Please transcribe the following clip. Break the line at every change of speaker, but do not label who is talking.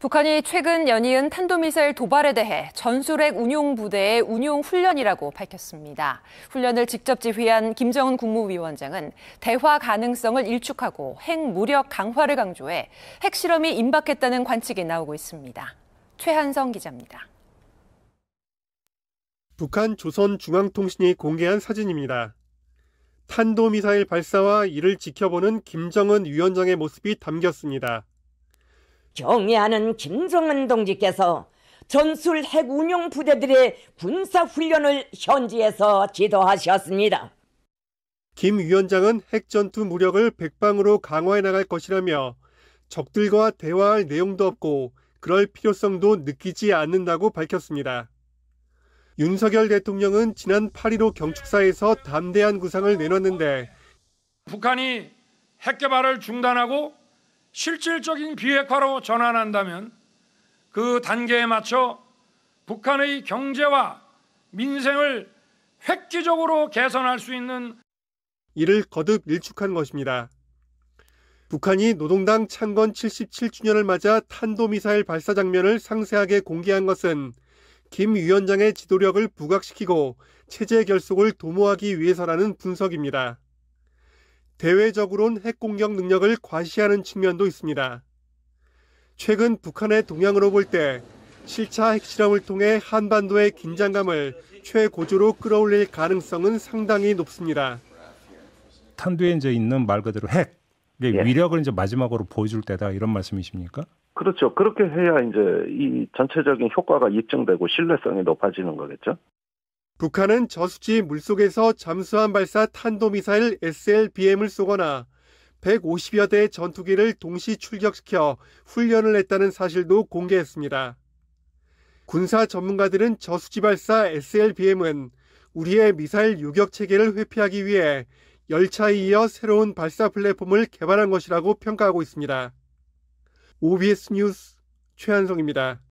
북한이 최근 연이은 탄도미사일 도발에 대해 전술핵 운용 부대의 운용 훈련이라고 밝혔습니다. 훈련을 직접 지휘한 김정은 국무위원장은 대화 가능성을 일축하고 핵 무력 강화를 강조해 핵실험이 임박했다는 관측이 나오고 있습니다. 최한성 기자입니다.
북한 조선중앙통신이 공개한 사진입니다. 탄도미사일 발사와 이를 지켜보는 김정은 위원장의 모습이 담겼습니다.
경애하는 김성은 동지께서 전술 핵 운용 부대들의 군사 훈련을 현지에서 지도하셨습니다.
김 위원장은 핵전투 무력을 백방으로 강화해 나갈 것이라며 적들과 대화할 내용도 없고 그럴 필요성도 느끼지 않는다고 밝혔습니다. 윤석열 대통령은 지난 8.15 경축사에서 담대한 구상을 내놨는데
북한이 핵 개발을 중단하고 실질적인 비핵화로 전환한다면 그 단계에 맞춰 북한의 경제와 민생을 획기적으로 개선할 수 있는
이를 거듭 일축한 것입니다. 북한이 노동당 창건 77주년을 맞아 탄도미사일 발사 장면을 상세하게 공개한 것은 김 위원장의 지도력을 부각시키고 체제 결속을 도모하기 위해서라는 분석입니다. 대외적으로는 핵공격 능력을 과시하는 측면도 있습니다. 최근 북한의 동향으로 볼때 7차 핵실험을 통해 한반도의 긴장감을 최고조로 끌어올릴 가능성은 상당히 높습니다. 탄두에 있는 말 그대로 핵 예. 위력을 이제 마지막으로 보여줄 때다 이런 말씀이십니까?
그렇죠. 그렇게 해야 이제 이 전체적인 효과가 입증되고 신뢰성이 높아지는 거겠죠.
북한은 저수지 물속에서 잠수함 발사 탄도미사일 SLBM을 쏘거나 150여 대의 전투기를 동시 출격시켜 훈련을 했다는 사실도 공개했습니다. 군사 전문가들은 저수지 발사 SLBM은 우리의 미사일 요격 체계를 회피하기 위해 열차에 이어 새로운 발사 플랫폼을 개발한 것이라고 평가하고 있습니다. OBS 뉴스
최한성입니다.